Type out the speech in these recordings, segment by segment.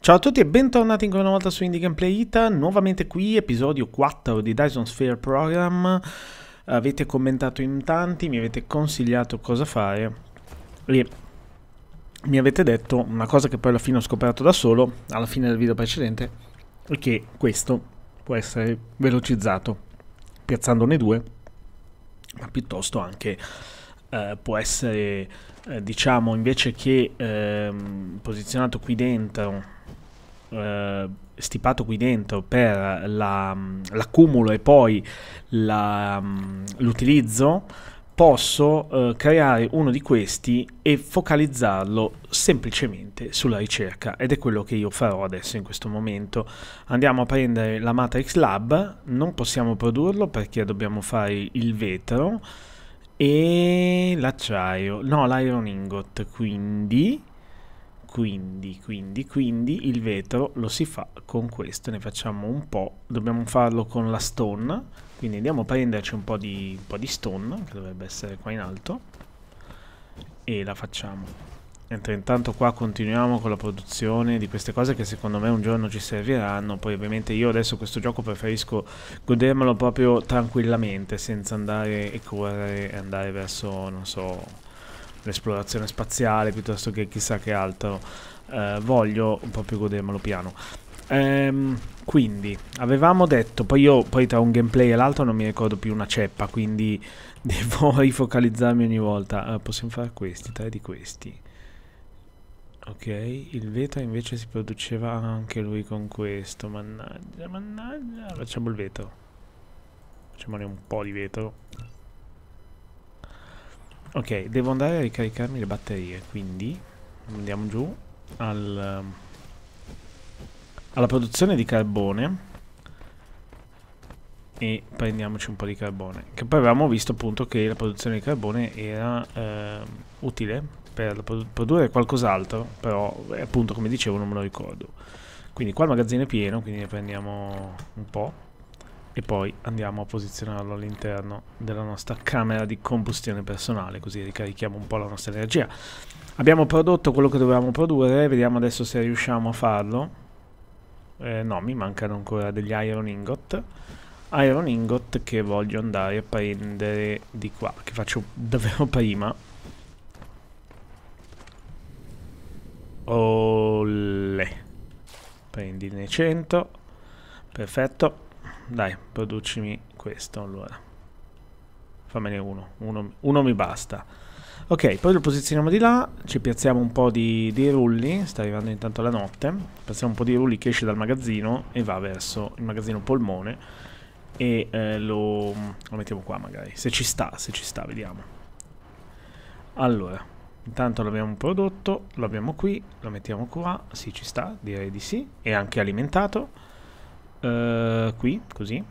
Ciao a tutti e bentornati ancora una volta su Indie Gameplay Ita, nuovamente qui, episodio 4 di Dyson Sphere Program. Avete commentato in tanti, mi avete consigliato cosa fare e mi avete detto una cosa che poi alla fine ho scoperto da solo, alla fine del video precedente, è che questo può essere velocizzato piazzandone due, ma piuttosto anche eh, può essere, eh, diciamo, invece che eh, posizionato qui dentro eh, stipato qui dentro per la, l'accumulo e poi la, l'utilizzo, posso eh, creare uno di questi e focalizzarlo semplicemente sulla ricerca ed è quello che io farò adesso in questo momento. Andiamo a prendere la Matrix Lab, non possiamo produrlo perché dobbiamo fare il vetro e l'acciaio, no l'iron ingot, quindi quindi, quindi, quindi il vetro lo si fa con questo, ne facciamo un po', dobbiamo farlo con la stone, quindi andiamo a prenderci un po' di, un po di stone, che dovrebbe essere qua in alto, e la facciamo. Mentre intanto qua continuiamo con la produzione di queste cose che secondo me un giorno ci serviranno. Poi ovviamente io adesso questo gioco preferisco godermelo proprio tranquillamente, senza andare e correre e andare verso, non so, l'esplorazione spaziale piuttosto che chissà che altro. Eh, voglio un po' più godermelo piano. Ehm, quindi, avevamo detto, poi io poi tra un gameplay e l'altro non mi ricordo più una ceppa, quindi devo rifocalizzarmi ogni volta. Eh, possiamo fare questi, tre di questi. Ok, il vetro invece si produceva anche lui con questo, mannaggia, mannaggia. Facciamo il vetro. Facciamone un po' di vetro. Ok, devo andare a ricaricarmi le batterie, quindi andiamo giù al, ehm, alla produzione di carbone e prendiamoci un po' di carbone. Che poi avevamo visto appunto che la produzione di carbone era eh, utile per produrre qualcos'altro, però eh, appunto come dicevo non me lo ricordo. Quindi qua il magazzino è pieno, quindi ne prendiamo un po' e poi andiamo a posizionarlo all'interno della nostra camera di combustione personale, così ricarichiamo un po' la nostra energia. Abbiamo prodotto quello che dovevamo produrre, vediamo adesso se riusciamo a farlo. Eh, no, mi mancano ancora degli iron ingot. Iron ingot che voglio andare a prendere di qua, che faccio davvero prima. Olè. Prendine 100. Perfetto. Dai, producimi questo allora. Fammene uno. uno. Uno, mi basta. Ok, poi lo posizioniamo di là, ci piazziamo un po' di, di rulli, sta arrivando intanto la notte, piazziamo un po' di rulli che esce dal magazzino e va verso il magazzino polmone e eh, lo, lo mettiamo qua magari, se ci sta, se ci sta, vediamo. Allora, intanto l'abbiamo prodotto, l'abbiamo qui, lo mettiamo qua, sì ci sta, direi di sì, è anche alimentato. Eh, qui, così.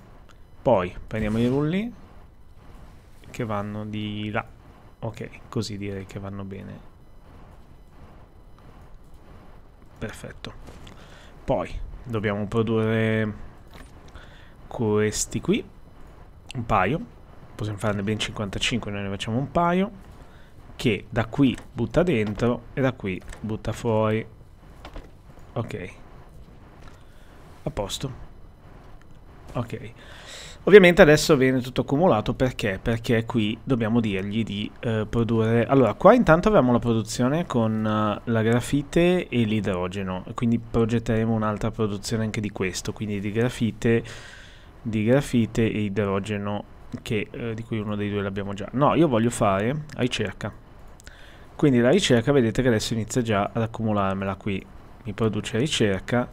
Poi prendiamo i rulli che vanno di là. Ok, così direi che vanno bene. Perfetto. Poi dobbiamo produrre questi qui, un paio. Possiamo farne ben 55, noi ne facciamo un paio. Che da qui butta dentro e da qui butta fuori. Ok. A posto. Ok. Ovviamente adesso viene tutto accumulato perché? Perché qui dobbiamo dirgli di eh, produrre... Allora, qua intanto abbiamo la produzione con uh, la grafite e l'idrogeno, quindi progetteremo un'altra produzione anche di questo, quindi di grafite, di grafite e idrogeno, che, eh, di cui uno dei due l'abbiamo già. No, io voglio fare ricerca. Quindi la ricerca vedete che adesso inizia già ad accumularmela qui. Mi produce ricerca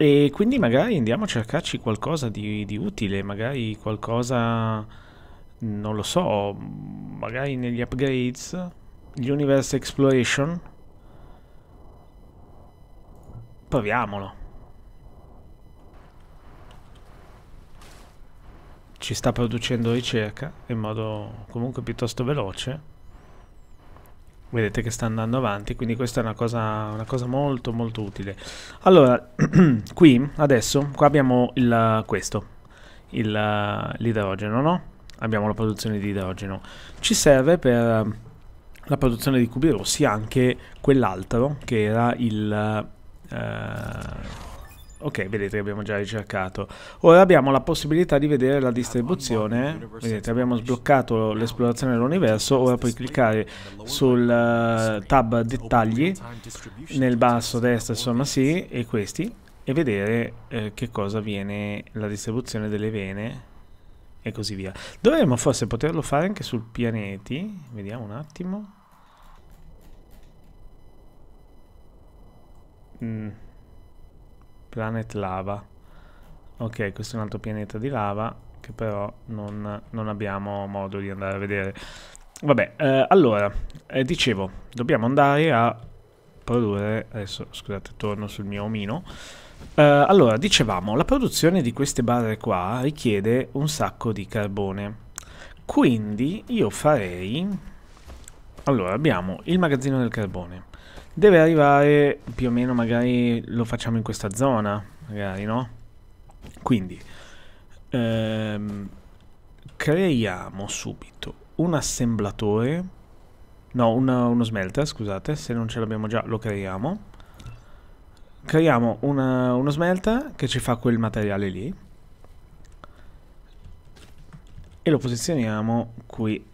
e quindi magari andiamo a cercarci qualcosa di, di utile, magari qualcosa, non lo so, magari negli upgrades, l'Universe Exploration. Proviamolo. Ci sta producendo ricerca in modo comunque piuttosto veloce vedete che sta andando avanti quindi questa è una cosa, una cosa molto molto utile allora qui adesso qua abbiamo il, questo l'idrogeno no? abbiamo la produzione di idrogeno ci serve per la produzione di cubi rossi anche quell'altro che era il eh, Ok, vedete che abbiamo già ricercato. Ora abbiamo la possibilità di vedere la distribuzione. Vedete, abbiamo sbloccato l'esplorazione dell'universo. Ora puoi cliccare sul eh, tab dettagli nel basso destra, insomma sì, e questi, e vedere eh, che cosa viene la distribuzione delle vene e così via. Dovremmo forse poterlo fare anche sul pianeti. Vediamo un attimo. Mm. Planet lava. Ok, questo è un altro pianeta di lava che però non, non abbiamo modo di andare a vedere. Vabbè, eh, allora, eh, dicevo, dobbiamo andare a produrre... Adesso, scusate, torno sul mio omino. Eh, allora, dicevamo, la produzione di queste barre qua richiede un sacco di carbone. Quindi io farei... Allora, abbiamo il magazzino del carbone. Deve arrivare più o meno magari lo facciamo in questa zona, magari no? Quindi ehm, creiamo subito un assemblatore, no una, uno smelter scusate, se non ce l'abbiamo già lo creiamo. Creiamo una, uno smelter che ci fa quel materiale lì e lo posizioniamo qui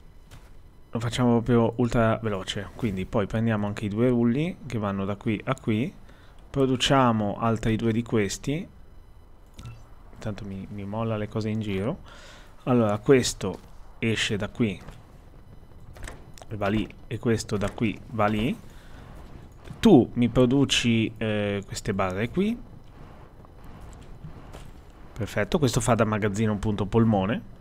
lo facciamo proprio ultra veloce. Quindi poi prendiamo anche i due rulli che vanno da qui a qui. Produciamo altri due di questi. Intanto mi, mi molla le cose in giro. Allora, questo esce da qui e va lì. E questo da qui va lì. Tu mi produci eh, queste barre qui. Perfetto, questo fa da magazzino un punto polmone.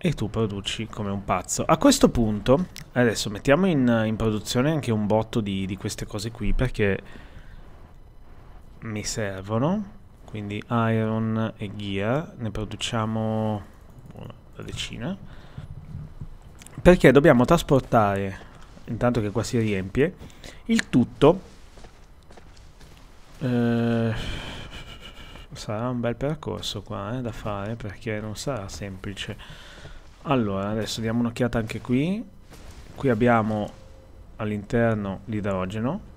E tu produci come un pazzo. A questo punto, adesso mettiamo in, in produzione anche un botto di, di, queste cose qui perché mi servono. Quindi iron e gear, ne produciamo una decina. Perché dobbiamo trasportare, intanto che qua si riempie, il tutto. Eh, sarà un bel percorso qua eh, da fare perché non sarà semplice. Allora, adesso diamo un'occhiata anche qui. Qui abbiamo all'interno l'idrogeno.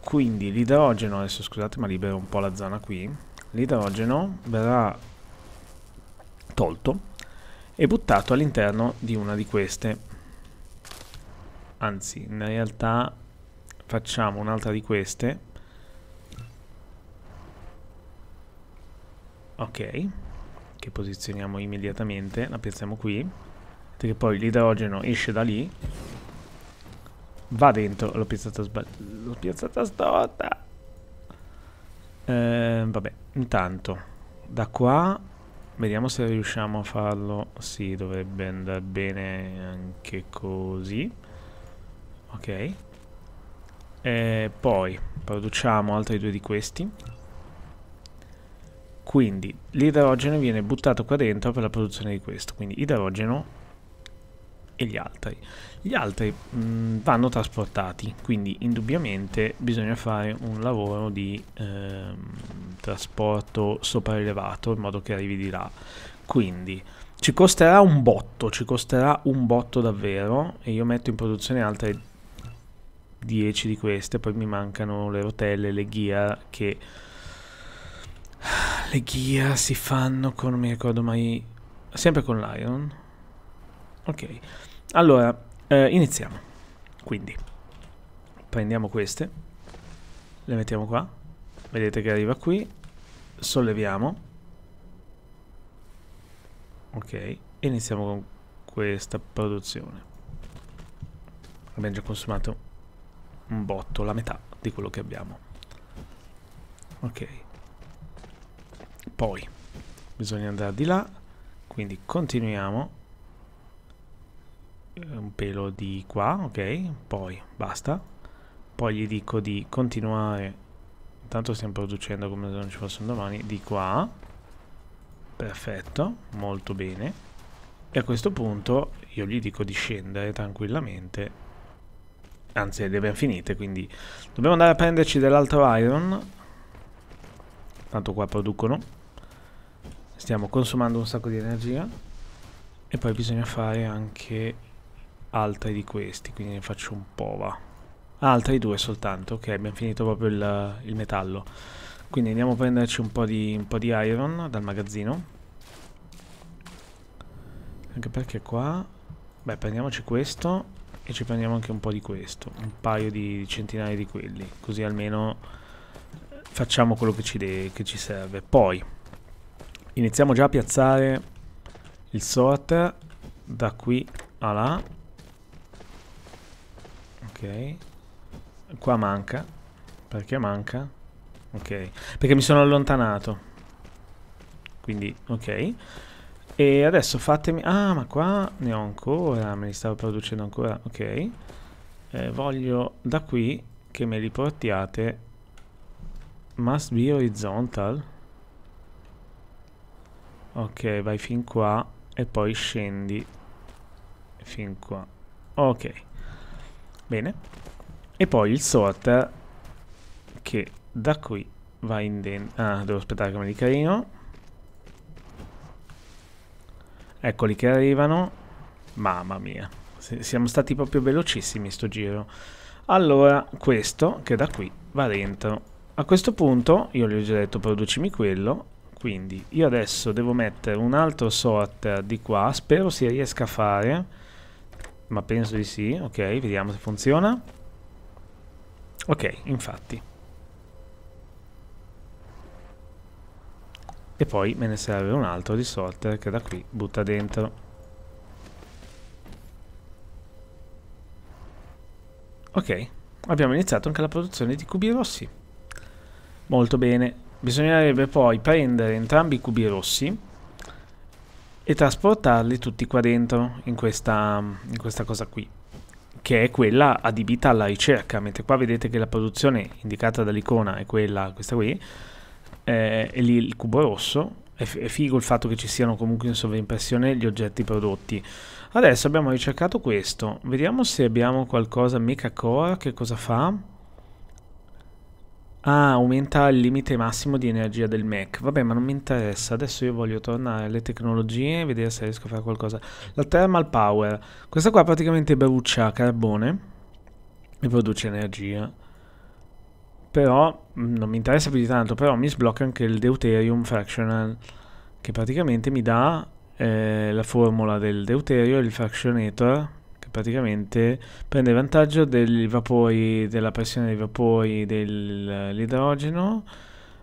Quindi l'idrogeno, adesso scusate ma libero un po' la zona qui, l'idrogeno verrà tolto e buttato all'interno di una di queste. Anzi, in realtà facciamo un'altra di queste. Ok che posizioniamo immediatamente, la piazziamo qui, che poi l'idrogeno esce da lì, va dentro, l'ho piazzata sbagliata, l'ho piazzata storta. Eh, vabbè, intanto, da qua, vediamo se riusciamo a farlo, sì, dovrebbe andare bene anche così, ok. E poi produciamo altri due di questi quindi l'idrogeno viene buttato qua dentro per la produzione di questo quindi idrogeno e gli altri gli altri mh, mm, vanno trasportati quindi indubbiamente bisogna fare un lavoro di ehm, trasporto sopraelevato in modo che arrivi di là quindi ci costerà un botto ci costerà un botto davvero e io metto in produzione altre 10 di queste poi mi mancano le rotelle le gear che le ghia si fanno con, non mi ricordo mai, sempre con l'iron. Ok, allora, eh, iniziamo. Quindi, prendiamo queste, le mettiamo qua, vedete che arriva qui, solleviamo. Ok, iniziamo con questa produzione. Abbiamo già consumato un botto, la metà di quello che abbiamo. Ok poi bisogna andare di là quindi continuiamo eh, un pelo di qua ok poi basta poi gli dico di continuare intanto stiamo producendo come se non ci fossero domani di qua perfetto molto bene e a questo punto io gli dico di scendere tranquillamente anzi le abbiamo finite quindi dobbiamo andare a prenderci dell'altro iron tanto qua producono stiamo consumando un sacco di energia e poi bisogna fare anche altri di questi quindi ne faccio un po' va ah, altri due soltanto ok abbiamo finito proprio il, il, metallo quindi andiamo a prenderci un po, di, un po' di iron dal magazzino anche perché qua beh prendiamoci questo e ci prendiamo anche un po' di questo un paio di centinaia di quelli così almeno facciamo quello che ci, che ci serve poi Iniziamo già a piazzare il sorter da qui a là. Ok. Qua manca. Perché manca? Ok. Perché mi sono allontanato. Quindi, ok. E adesso fatemi... Ah, ma qua ne ho ancora. Me li stavo producendo ancora. Ok. Eh, voglio da qui che me li portiate. Must be horizontal. Ok, vai fin qua e poi scendi fin qua. Ok. Bene. E poi il sorter che da qui va in dentro. Ah, devo aspettare che mi carino. Eccoli che arrivano. Mamma mia. Siamo stati proprio velocissimi sto giro. Allora, questo che da qui va dentro. A questo punto, io gli ho già detto producimi quello quindi io adesso devo mettere un altro sort di qua spero si riesca a fare ma penso di sì ok vediamo se funziona ok infatti e poi me ne serve un altro di sorter che da qui butta dentro ok abbiamo iniziato anche la produzione di cubi rossi molto bene Bisognerebbe poi prendere entrambi i cubi rossi e trasportarli tutti qua dentro, in questa, in questa cosa qui, che è quella adibita alla ricerca, mentre qua vedete che la produzione indicata dall'icona è quella, questa qui, eh, e lì il cubo rosso, è, è figo il fatto che ci siano comunque in sovrimpressione gli oggetti prodotti. Adesso abbiamo ricercato questo, vediamo se abbiamo qualcosa, Mecha Core, che cosa fa? Ah, aumenta il limite massimo di energia del Mac. Vabbè, ma non mi interessa. Adesso io voglio tornare alle tecnologie e vedere se riesco a fare qualcosa. La thermal power. Questa qua praticamente brucia carbone e produce energia. Però mm, non mi interessa più di tanto, però mi sblocca anche il deuterium fractional che praticamente mi dà eh, la formula del deuterio e il fractionator praticamente prende vantaggio dei vapori, della pressione dei vapori dell'idrogeno.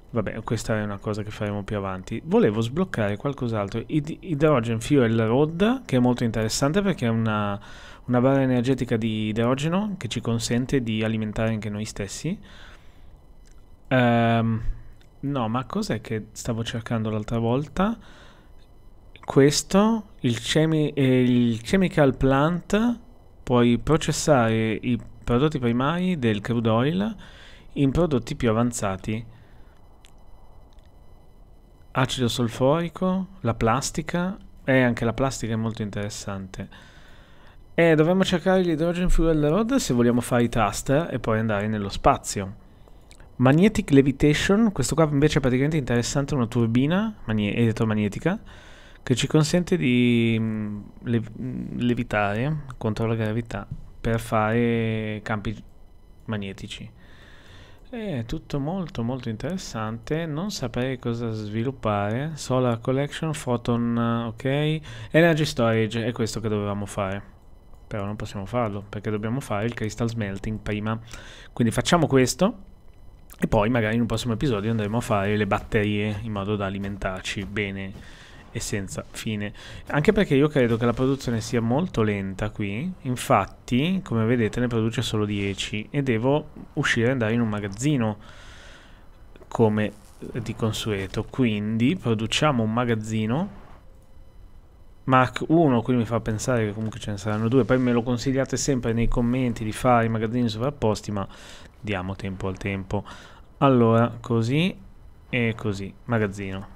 Vabbè, questa è una cosa che faremo più avanti. Volevo sbloccare qualcos'altro. Id hydrogen Fuel Road, che è molto interessante perché è una, una barra energetica di idrogeno che ci consente di alimentare anche noi stessi. Um, no, ma cos'è che stavo cercando l'altra volta? questo, il, chemi- il chemical plant puoi processare i prodotti primari del crude oil in prodotti più avanzati. Acido solforico, la plastica, e eh, anche la plastica è molto interessante. E dovremmo cercare l'hydrogen fuel rod se vogliamo fare i thruster e poi andare nello spazio. Magnetic levitation, questo qua invece è praticamente interessante, una turbina elettromagnetica che ci consente di mm, lev- mm, levitare contro la gravità per fare campi magnetici. È tutto molto molto interessante, non saprei cosa sviluppare, Solar Collection, Photon, ok, Energy Storage, è questo che dovevamo fare, però non possiamo farlo perché dobbiamo fare il Crystal Smelting prima, quindi facciamo questo e poi magari in un prossimo episodio andremo a fare le batterie in modo da alimentarci bene e senza fine. Anche perché io credo che la produzione sia molto lenta qui, infatti come vedete ne produce solo 10 e devo uscire e andare in un magazzino come di consueto. Quindi produciamo un magazzino Mark 1, quindi mi fa pensare che comunque ce ne saranno due. Poi me lo consigliate sempre nei commenti di fare i magazzini sovrapposti, ma diamo tempo al tempo. Allora, così e così, magazzino.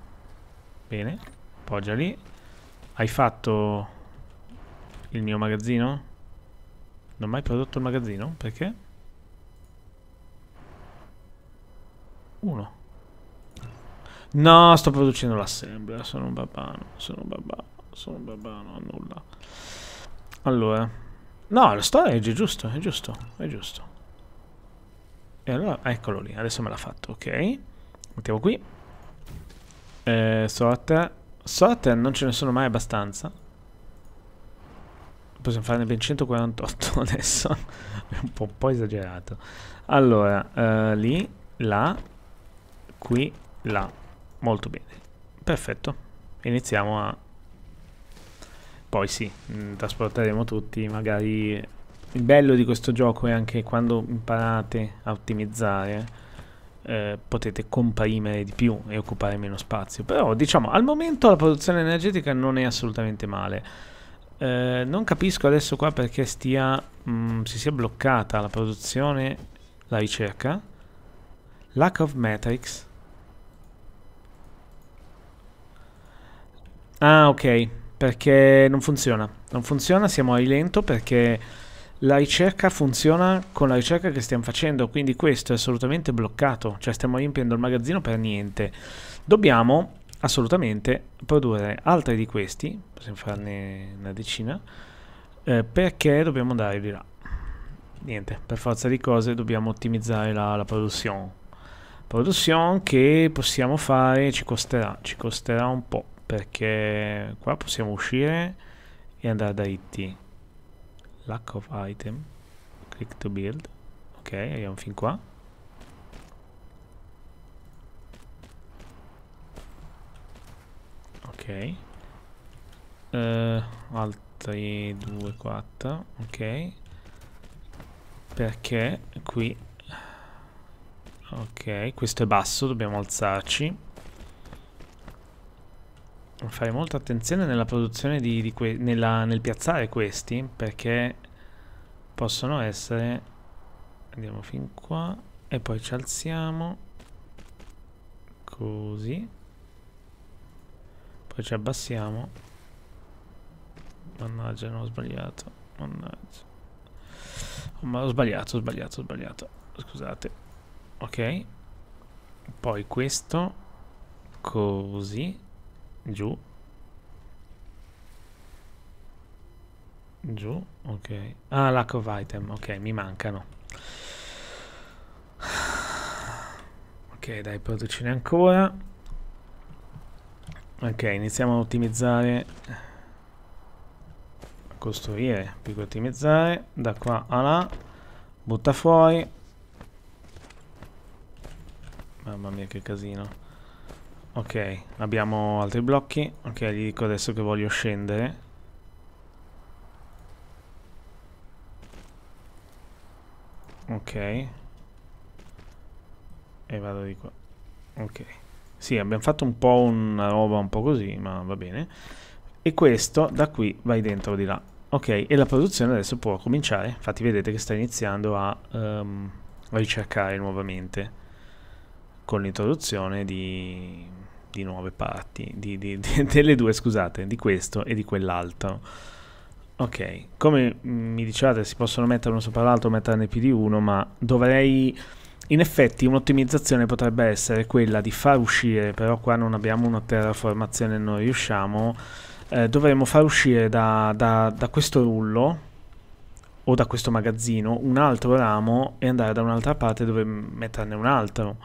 Bene appoggia lì. Hai fatto il mio magazzino? Non ho mai prodotto il magazzino? Perché? Uno. No, sto producendo l'assemble Sono un babbano. Sono un babbano. Sono un babbano. Nulla. Allora. No, lo storage è giusto. È giusto. È giusto. E allora, eccolo lì. Adesso me l'ha fatto. Ok. Mettiamo qui. Eh, sorta. Solitaire non ce ne sono mai abbastanza. Possiamo farne ben 148 adesso. È un po', un po esagerato. Allora, eh, lì, là, qui, là. Molto bene. Perfetto. Iniziamo a... Poi sì, mh, mm, trasporteremo tutti, magari... Il bello di questo gioco è anche quando imparate a ottimizzare eh. Eh, potete comprimere di più e occupare meno spazio. Però diciamo, al momento la produzione energetica non è assolutamente male. Eh, non capisco adesso qua perché stia, mh, mm, si sia bloccata la produzione, la ricerca. Lack of metrics. Ah, ok, perché non funziona. Non funziona, siamo a rilento perché la ricerca funziona con la ricerca che stiamo facendo, quindi questo è assolutamente bloccato, cioè stiamo riempiendo il magazzino per niente. Dobbiamo assolutamente produrre altri di questi, possiamo farne una decina, eh, perché dobbiamo andare di là. Niente, per forza di cose dobbiamo ottimizzare la, la produzione. Produzione che possiamo fare, ci costerà, ci costerà un po', perché qua possiamo uscire e andare da IT lack of item click to build ok andiamo fin qua ok uh, altri due quattro ok perché qui ok questo è basso dobbiamo alzarci fare molta attenzione nella produzione di, di nella, nel piazzare questi perché possono essere andiamo fin qua e poi ci alziamo così poi ci abbassiamo mannaggia non ho sbagliato mannaggia oh, ma ho sbagliato ho sbagliato ho sbagliato scusate ok poi questo così giù giù ok ah lack of item ok mi mancano ok dai producene ancora ok iniziamo a ottimizzare a costruire più che ottimizzare da qua a là butta fuori mamma mia che casino Ok, abbiamo altri blocchi. Ok, gli dico adesso che voglio scendere. Ok. E vado di qua. Ok. Sì, abbiamo fatto un po' una roba un po' così, ma va bene. E questo da qui vai dentro di là. Ok, e la produzione adesso può cominciare. Infatti vedete che sta iniziando a um, ricercare nuovamente con l'introduzione di di nuove parti, di, di, di, delle due scusate, di questo e di quell'altro. Ok, come mi dicevate si possono mettere uno sopra l'altro metterne più di uno, ma dovrei... In effetti un'ottimizzazione potrebbe essere quella di far uscire, però qua non abbiamo una terraformazione, non riusciamo, eh, dovremmo far uscire da, da, da questo rullo, o da questo magazzino un altro ramo e andare da un'altra parte dove metterne un altro.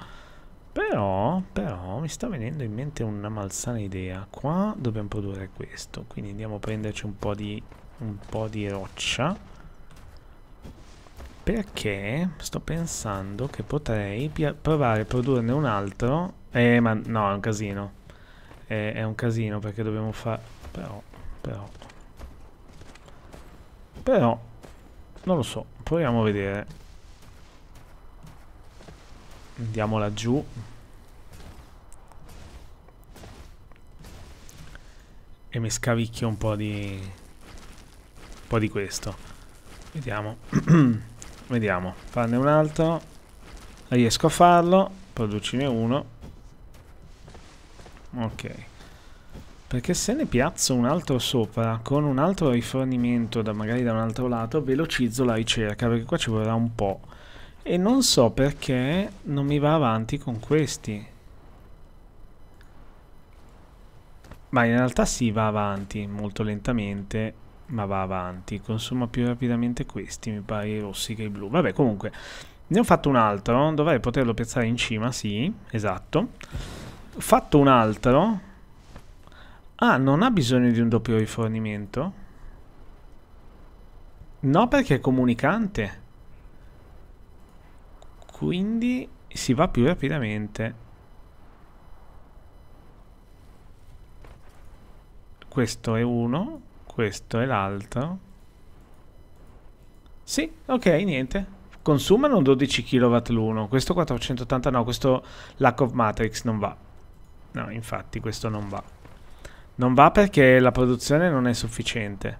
Però, però, mi sta venendo in mente una malsana idea. Qua dobbiamo produrre questo, quindi andiamo a prenderci un po' di, un po di roccia. Perché sto pensando che potrei provare a produrne un altro. Eh, ma no, è un casino. Eh, è un casino perché dobbiamo fare... Però, però... Però, non lo so, proviamo a vedere. Andiamo laggiù. E mi scavicchio un po' di... Un po' di questo. Vediamo. Vediamo. Farne un altro. Riesco a farlo. Producine uno. Ok. Perché se ne piazzo un altro sopra con un altro rifornimento da magari da un altro lato velocizzo la ricerca perché qua ci vorrà un po' E non so perché non mi va avanti con questi. Ma in realtà si sì, va avanti molto lentamente, ma va avanti. Consuma più rapidamente questi, mi pare, i rossi che i blu. Vabbè, comunque, ne ho fatto un altro. Dovrei poterlo piazzare in cima, sì, esatto. Ho fatto un altro. Ah, non ha bisogno di un doppio rifornimento? No, perché è comunicante quindi si va più rapidamente. Questo è uno, questo è l'altro. Sì, ok, niente. Consumano 12 kW l'uno, questo 480 no, questo Lack of Matrix non va. No, infatti questo non va. Non va perché la produzione non è sufficiente.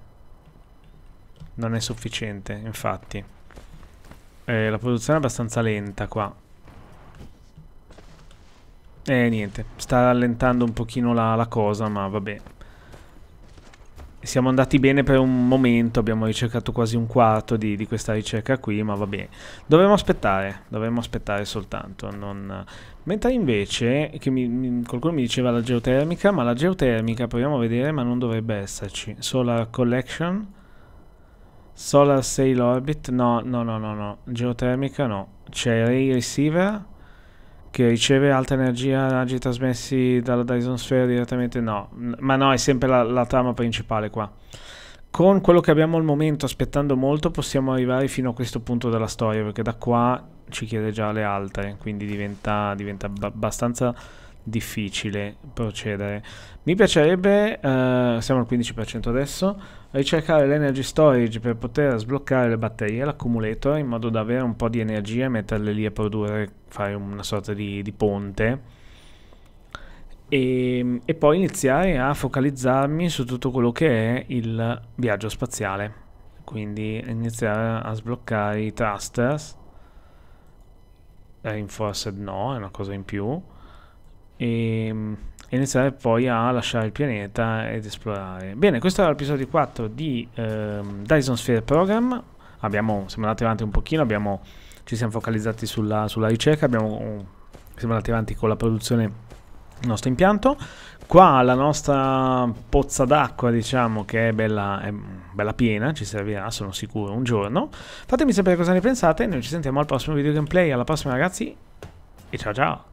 Non è sufficiente, infatti. Eh, la produzione è abbastanza lenta qua. Eh, niente. Sta rallentando un pochino la, la cosa, ma vabbè. Siamo andati bene per un momento, abbiamo ricercato quasi un quarto di, di questa ricerca qui, ma vabbè. Dovremmo aspettare, dovremmo aspettare soltanto. Non... Mentre invece, mi, mi, qualcuno mi diceva la geotermica, ma la geotermica proviamo a vedere, ma non dovrebbe esserci. Solar Collection... Solar Sail Orbit, no, no, no, no, no. Geotermica no. C'è Ray Receiver che riceve alta energia raggi trasmessi dalla Dyson Sphere direttamente, no. Ma no, è sempre la, la trama principale qua. Con quello che abbiamo al momento, aspettando molto, possiamo arrivare fino a questo punto della storia, perché da qua ci chiede già le altre, quindi diventa, diventa abbastanza difficile procedere. Mi piacerebbe, eh, siamo al 15% adesso, ricercare l'energy storage per poter sbloccare le batterie, l'accumulator, in modo da avere un po' di energia e metterle lì a produrre, fare una sorta di, di ponte. E, e poi iniziare a focalizzarmi su tutto quello che è il viaggio spaziale. Quindi iniziare a sbloccare i thrusters. Reinforced no, è una cosa in più e, e, mm, iniziare poi a lasciare il pianeta ed esplorare. Bene, questo era l'episodio 4 di ehm, Dyson Sphere Program. Abbiamo, siamo andati avanti un pochino, abbiamo, ci siamo focalizzati sulla, sulla ricerca, abbiamo, mm, siamo andati avanti con la produzione del nostro impianto. Qua la nostra pozza d'acqua, diciamo che è bella, è mm, bella, piena, ci servirà, sono sicuro, un giorno. Fatemi sapere cosa ne pensate, noi ci sentiamo al prossimo video gameplay, alla prossima ragazzi e ciao ciao!